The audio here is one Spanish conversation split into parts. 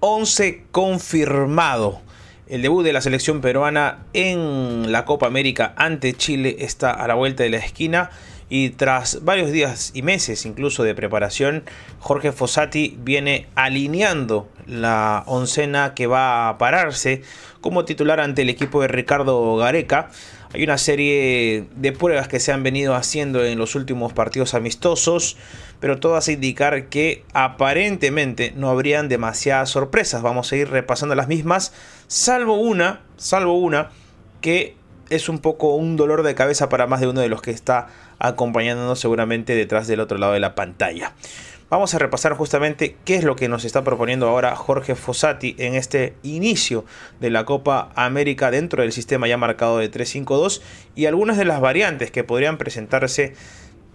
11 confirmado. El debut de la selección peruana en la Copa América ante Chile está a la vuelta de la esquina y tras varios días y meses incluso de preparación, Jorge Fossati viene alineando la oncena que va a pararse como titular ante el equipo de Ricardo Gareca. Hay una serie de pruebas que se han venido haciendo en los últimos partidos amistosos, pero todas indicar que aparentemente no habrían demasiadas sorpresas. Vamos a ir repasando las mismas, salvo una, salvo una que es un poco un dolor de cabeza para más de uno de los que está acompañándonos seguramente detrás del otro lado de la pantalla. Vamos a repasar justamente qué es lo que nos está proponiendo ahora Jorge Fossati en este inicio de la Copa América dentro del sistema ya marcado de 3-5-2 y algunas de las variantes que podrían presentarse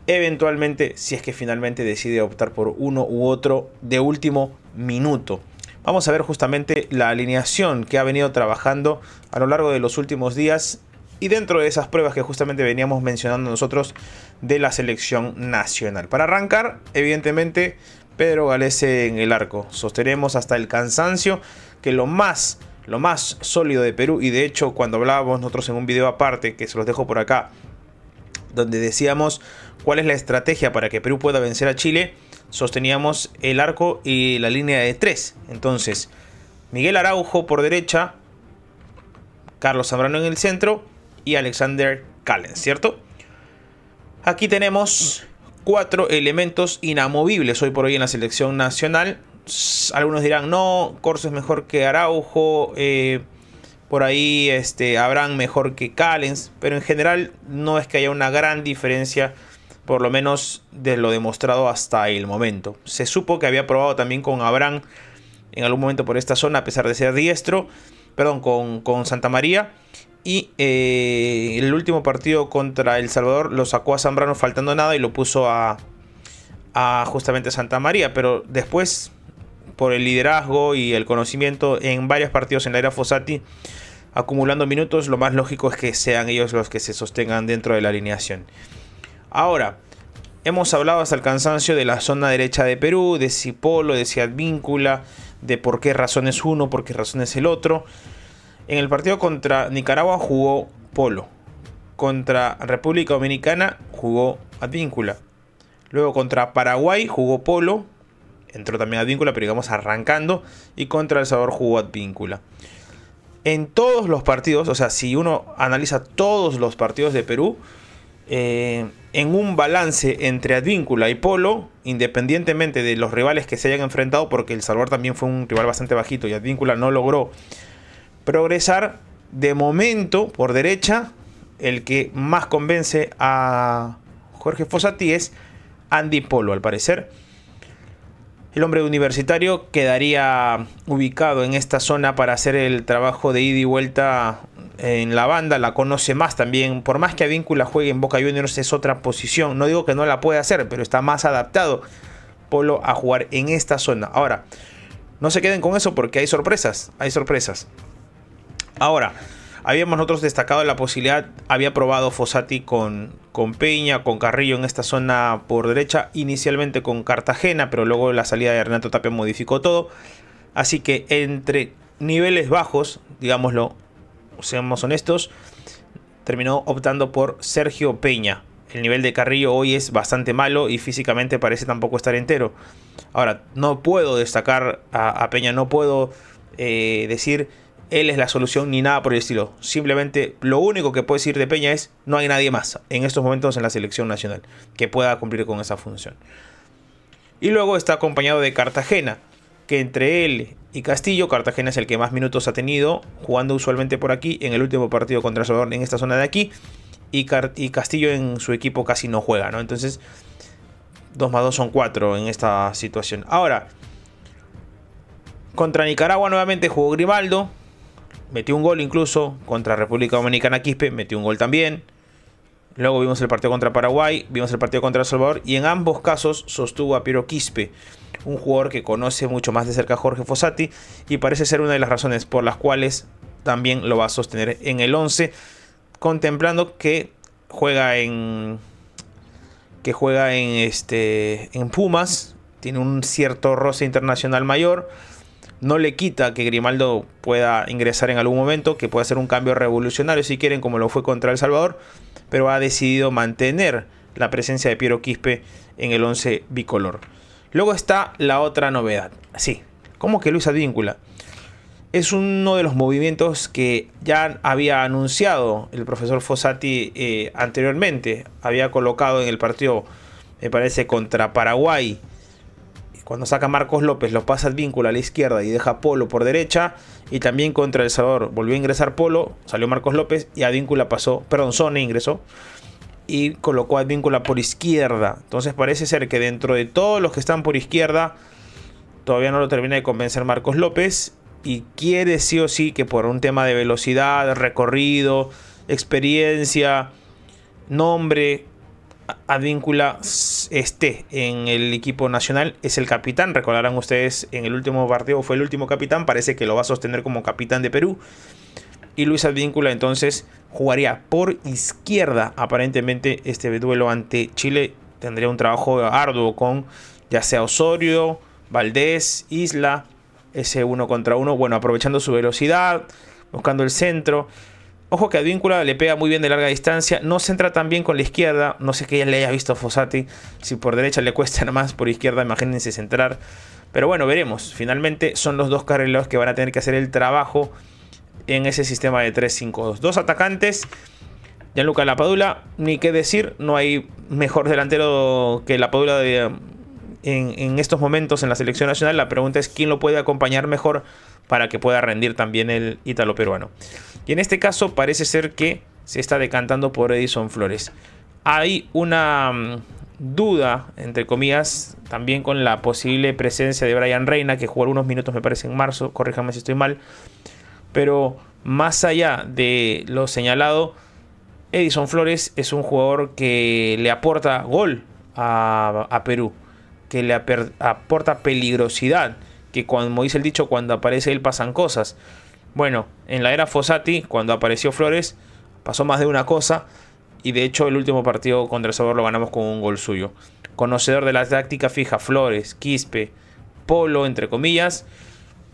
eventualmente si es que finalmente decide optar por uno u otro de último minuto. Vamos a ver justamente la alineación que ha venido trabajando a lo largo de los últimos días y dentro de esas pruebas que justamente veníamos mencionando nosotros de la selección nacional. Para arrancar, evidentemente, Pedro Galese en el arco. Sostenemos hasta el cansancio que lo más, lo más sólido de Perú, y de hecho cuando hablábamos nosotros en un video aparte, que se los dejo por acá, donde decíamos cuál es la estrategia para que Perú pueda vencer a Chile, sosteníamos el arco y la línea de tres. Entonces, Miguel Araujo por derecha, Carlos Zambrano en el centro y Alexander Callens, ¿cierto? Aquí tenemos cuatro elementos inamovibles hoy por hoy en la selección nacional. Algunos dirán, no, Corso es mejor que Araujo, eh, por ahí este, Abraham mejor que Callens, pero en general no es que haya una gran diferencia, por lo menos de lo demostrado hasta el momento. Se supo que había probado también con Abraham en algún momento por esta zona, a pesar de ser diestro, perdón, con, con Santa María, y eh, el último partido contra El Salvador lo sacó a Zambrano faltando nada y lo puso a, a justamente Santa María. Pero después, por el liderazgo y el conocimiento en varios partidos en la era Fossati, acumulando minutos, lo más lógico es que sean ellos los que se sostengan dentro de la alineación. Ahora, hemos hablado hasta el cansancio de la zona derecha de Perú, de Cipolo, de Víncula, de por qué razón es uno, por qué es el otro. En el partido contra Nicaragua jugó Polo. Contra República Dominicana jugó Advíncula. Luego contra Paraguay jugó Polo. Entró también Advíncula, pero digamos arrancando. Y contra El Salvador jugó Advíncula. En todos los partidos, o sea, si uno analiza todos los partidos de Perú, eh, en un balance entre Advíncula y Polo, independientemente de los rivales que se hayan enfrentado, porque El Salvador también fue un rival bastante bajito y Advíncula no logró progresar de momento por derecha. El que más convence a Jorge Fossati es Andy Polo, al parecer. El hombre universitario quedaría ubicado en esta zona para hacer el trabajo de ida y vuelta en la banda. La conoce más también. Por más que Avíncula juegue en Boca Juniors es otra posición. No digo que no la pueda hacer, pero está más adaptado Polo a jugar en esta zona. Ahora, no se queden con eso porque hay sorpresas. Hay sorpresas. Ahora, habíamos nosotros destacado la posibilidad, había probado Fossati con, Peña, con Carrillo en esta zona por derecha, inicialmente con Cartagena, pero luego la salida de Renato Tapia modificó todo. Así que entre niveles bajos, digámoslo, seamos honestos, terminó optando por Sergio Peña. El nivel de Carrillo hoy es bastante malo y físicamente parece tampoco estar entero. Ahora, no puedo destacar a, Peña, no puedo eh, decir él es la solución ni nada por el estilo. Simplemente lo único que puede decir de Peña es no hay nadie más en estos momentos en la selección nacional que pueda cumplir con esa función. Y luego está acompañado de Cartagena, que entre él y Castillo, Cartagena es el que más minutos ha tenido, jugando usualmente por aquí, en el último partido contra Salvador en esta zona de aquí, y, y Castillo en su equipo casi no juega, ¿no? Entonces, 2 más 2 son 4 en esta situación. Ahora, contra Nicaragua nuevamente jugó Grimaldo, metió un gol incluso contra República Dominicana Quispe, metió un gol también. Luego vimos el partido contra Paraguay, vimos el partido contra El Salvador y en ambos casos sostuvo a Piero Quispe, un jugador que conoce mucho más de cerca a Jorge Fossati y parece ser una de las razones por las cuales también lo va a sostener en el 11, contemplando que juega en que juega en este en Pumas, tiene un cierto roce internacional mayor no le quita que Grimaldo pueda ingresar en algún momento, que pueda hacer un cambio revolucionario si quieren, como lo fue contra El Salvador, pero ha decidido mantener la presencia de Piero Quispe en el 11 bicolor. Luego está la otra novedad. Sí, como que Luisa Víncula? Es uno de los movimientos que ya había anunciado el profesor Fossati eh, anteriormente. Había colocado en el partido, me parece, contra Paraguay cuando saca Marcos López, lo pasa al vínculo a la izquierda y deja Polo por derecha. Y también contra El Salvador volvió a ingresar Polo, salió Marcos López y Advíncula pasó, perdón, Sone ingresó y colocó a Advíncula por izquierda. Entonces parece ser que dentro de todos los que están por izquierda, todavía no lo termina de convencer Marcos López y quiere sí o sí que por un tema de velocidad, recorrido, experiencia, nombre, Advíncula esté en el equipo nacional, es el capitán, recordarán ustedes en el último partido fue el último capitán, parece que lo va a sostener como capitán de Perú. Y Luis Advíncula entonces jugaría por izquierda aparentemente este duelo ante Chile. Tendría un trabajo arduo con ya sea Osorio, Valdés, Isla, ese uno contra uno, bueno, aprovechando su velocidad, buscando el centro. Ojo que Advíncula le pega muy bien de larga distancia, no centra tan bien con la izquierda, no sé qué ya le haya visto a Fossati, si por derecha le cuesta más, por izquierda imagínense centrar. Pero bueno, veremos, finalmente son los dos carrileros que van a tener que hacer el trabajo en ese sistema de 3-5-2. Dos atacantes, Gianluca Lapadula, ni qué decir, no hay mejor delantero que Lapadula de, en, estos momentos en la selección nacional. La pregunta es quién lo puede acompañar mejor para que pueda rendir también el ítalo peruano. Y en este caso parece ser que se está decantando por Edison Flores. Hay una mm, duda, entre comillas, también con la posible presencia de Brian Reina, que jugó algunos minutos, me parece, en marzo, corríjame si estoy mal. Pero más allá de lo señalado, Edison Flores es un jugador que le aporta gol a Perú que le aporta peligrosidad, que como dice el dicho, cuando aparece él pasan cosas. Bueno, en la era Fossati, cuando apareció Flores, pasó más de una cosa y de hecho el último partido contra el Sabor lo ganamos con un gol suyo. Conocedor de la táctica fija, Flores, Quispe, Polo, entre comillas,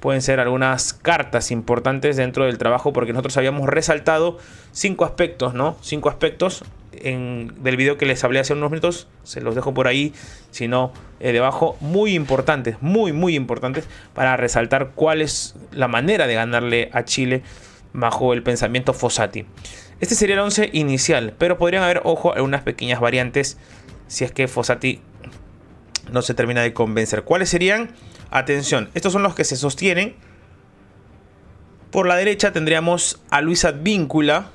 pueden ser algunas cartas importantes dentro del trabajo porque nosotros habíamos resaltado cinco aspectos, ¿no? Cinco aspectos del video que les hablé hace unos minutos, se los dejo por ahí, si no, eh, debajo, muy importantes, muy, muy importantes para resaltar cuál es la manera de ganarle a Chile bajo el pensamiento Fossati. Este sería el 11 inicial, pero podrían haber, ojo, unas pequeñas variantes si es que Fossati no se termina de convencer. ¿Cuáles serían? Atención, estos son los que se sostienen. Por la derecha tendríamos a Luis Advíncula,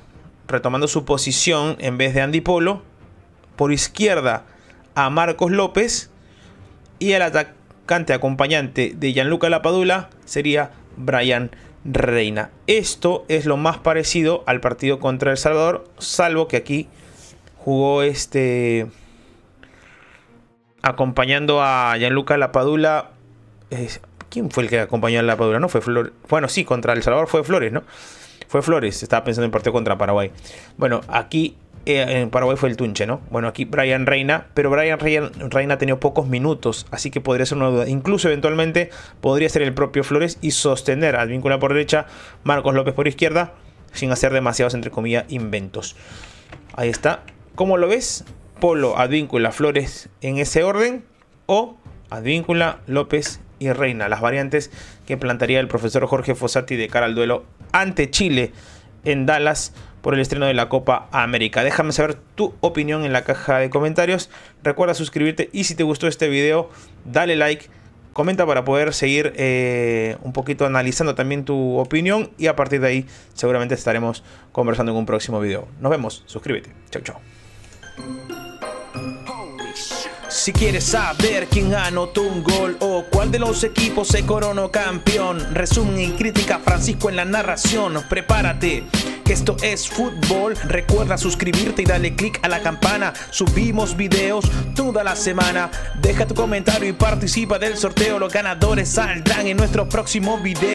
retomando su posición en vez de Andy Polo. Por izquierda a Marcos López. Y el atacante acompañante de Gianluca Lapadula sería Brian Reina. Esto es lo más parecido al partido contra El Salvador, salvo que aquí jugó este acompañando a Gianluca Lapadula. ¿Quién fue el que acompañó a Lapadula? No fue Bueno, sí, contra El Salvador fue Flores, ¿no? Fue Flores, estaba pensando en partido contra Paraguay. Bueno, aquí eh, en Paraguay fue el Tunche, ¿no? Bueno, aquí Brian Reina, pero Brian Reina, ha tenido pocos minutos, así que podría ser una duda. Incluso eventualmente podría ser el propio Flores y sostener al vínculo por derecha, Marcos López por izquierda, sin hacer demasiados, entre comillas, inventos. Ahí está. ¿Cómo lo ves? Polo, Advíncula, Flores en ese orden o Advíncula, López y Reina, las variantes que plantaría el profesor Jorge Fossati de cara al duelo ante Chile en Dallas por el estreno de la Copa América. Déjame saber tu opinión en la caja de comentarios. Recuerda suscribirte y si te gustó este video, dale like, comenta para poder seguir eh, un poquito analizando también tu opinión y a partir de ahí seguramente estaremos conversando en un próximo video. Nos vemos, suscríbete. Chau, chau. Si quieres saber quién anotó un gol o cuál de los equipos se coronó campeón, resumen y crítica Francisco en la narración. Prepárate. que Esto es fútbol, recuerda suscribirte y dale click a la campana. Subimos videos toda la semana. Deja tu comentario y participa del sorteo. Los ganadores saldrán en nuestro próximo video.